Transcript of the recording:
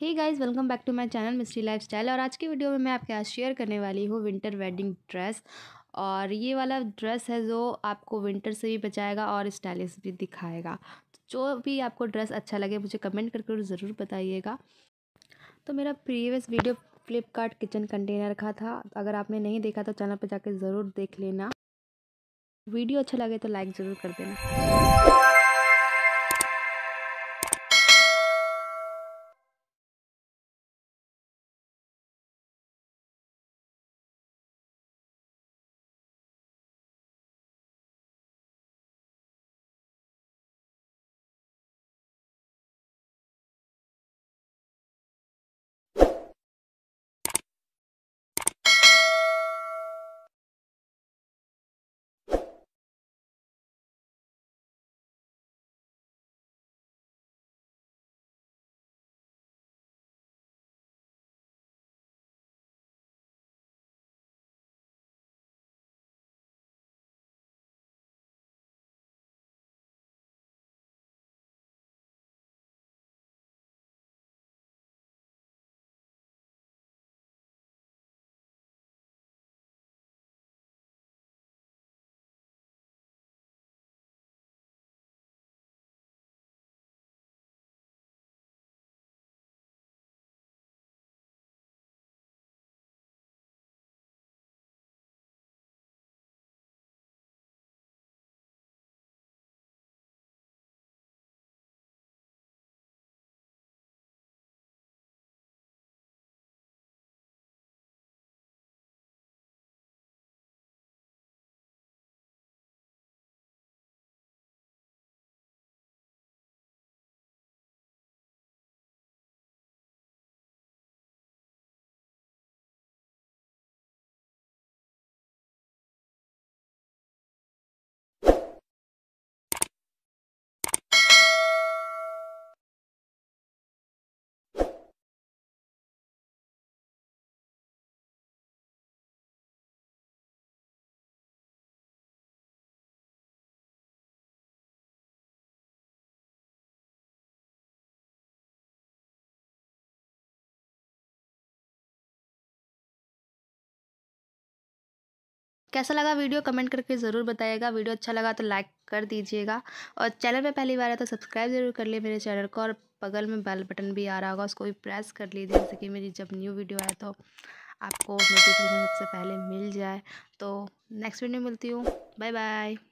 he guys welcome back to my channel mystery lifestyle और आज की video में मैं आपके आज शेयर करने वाली हूँ विंटर वेडिंग ड्रेस और ये वाला ड्रेस है जो आपको विंटर से भी बचाएगा और स्टाइलिश भी दिखाएगा जो भी आपको ड्रेस अच्छा लगे मुझे कमेंट करके ज़रूर बताइएगा तो मेरा previous video Flipkart kitchen container का था अगर आपने नहीं देखा तो चैनल पर जाकर ज़रूर देख लेना वीडियो अच्छा लगे तो लाइक ज़रूर कर देना कैसा लगा वीडियो कमेंट करके ज़रूर बताइएगा वीडियो अच्छा लगा तो लाइक कर दीजिएगा और चैनल पे पहली बार है तो सब्सक्राइब जरूर कर लिए मेरे चैनल को और बगल में बेल बटन भी आ रहा होगा उसको भी प्रेस कर लीजिए जैसे कि मेरी जब न्यू वीडियो आए तो आपको नोटिफिकेशन सबसे पहले मिल जाए तो नेक्स्ट वीडियो मिलती हूँ बाय बाय